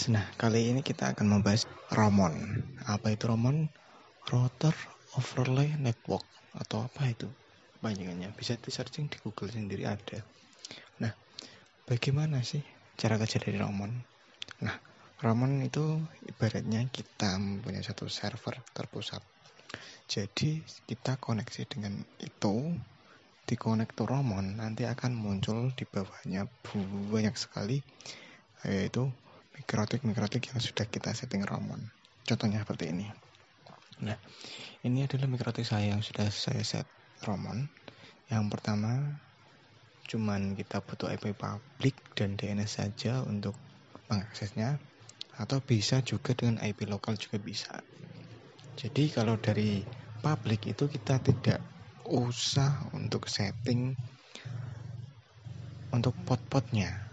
podcast. Nah, kali ini kita akan membahas Ramon. Apa itu Ramon? Router Overlay Network atau apa itu? Panjangannya bisa di searching di Google sendiri ada. Nah, bagaimana sih cara kerja dari Ramon? Nah, Ramon itu ibaratnya kita mempunyai satu server terpusat. Jadi, kita koneksi dengan itu di konektor Ramon nanti akan muncul di bawahnya banyak sekali yaitu mikrotik-mikrotik yang sudah kita setting Ramon. Contohnya seperti ini. Nah, ini adalah mikrotik saya yang sudah saya set Ramon. Yang pertama, cuman kita butuh IP public dan DNS saja untuk mengaksesnya atau bisa juga dengan IP lokal juga bisa. Jadi kalau dari public itu kita tidak usah untuk setting untuk pot-potnya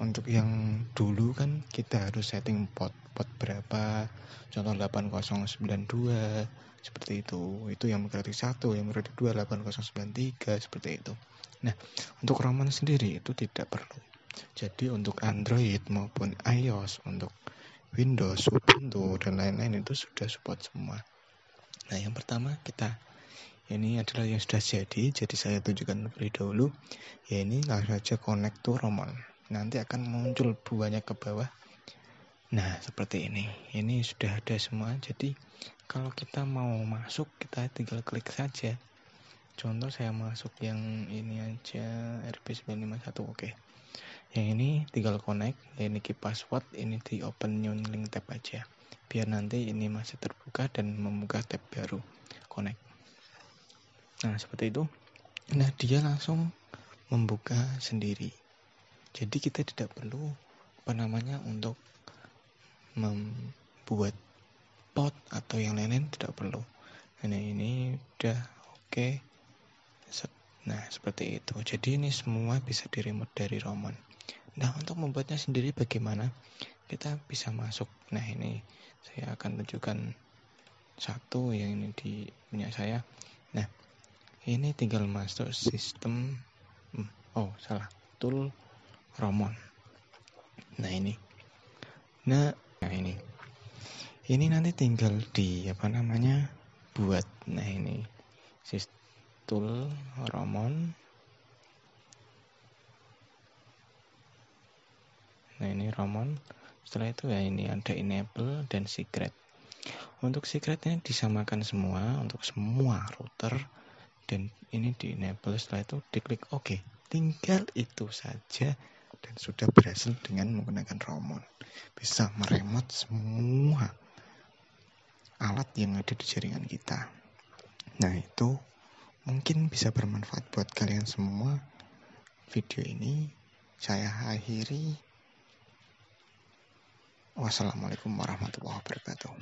untuk yang dulu kan kita harus setting pot pot berapa contoh 8092 seperti itu itu yang metode satu yang metode 28093 8093 seperti itu nah untuk roman sendiri itu tidak perlu jadi untuk Android maupun iOS untuk Windows, Ubuntu dan lain-lain itu sudah support semua. Nah, yang pertama kita ini adalah yang sudah jadi, jadi saya tunjukkan terlebih dahulu. Ya ini langsung aja connect to Roman nanti akan muncul buahnya ke bawah nah seperti ini ini sudah ada semua jadi kalau kita mau masuk kita tinggal klik saja contoh saya masuk yang ini aja RP951 oke yang ini tinggal connect ini key password ini di open new link tab aja biar nanti ini masih terbuka dan membuka tab baru connect nah seperti itu nah dia langsung membuka sendiri jadi kita tidak perlu apa namanya untuk membuat pot atau yang lain-lain tidak perlu nah ini udah oke okay. nah seperti itu jadi ini semua bisa di remote dari Roman nah untuk membuatnya sendiri bagaimana kita bisa masuk nah ini saya akan tunjukkan satu yang ini di punya saya nah ini tinggal masuk sistem hmm, oh salah tool Romon. Nah ini, nah, nah ini, ini nanti tinggal di apa namanya buat. Nah ini sistul Romon. Nah ini Ramon. Setelah itu ya ini ada enable dan secret. Untuk secretnya disamakan semua untuk semua router dan ini di enable setelah itu diklik OK. Tinggal itu saja dan sudah berhasil dengan menggunakan Romon. Bisa meremot semua alat yang ada di jaringan kita. Nah itu mungkin bisa bermanfaat buat kalian semua. Video ini saya akhiri. Wassalamualaikum warahmatullahi wabarakatuh.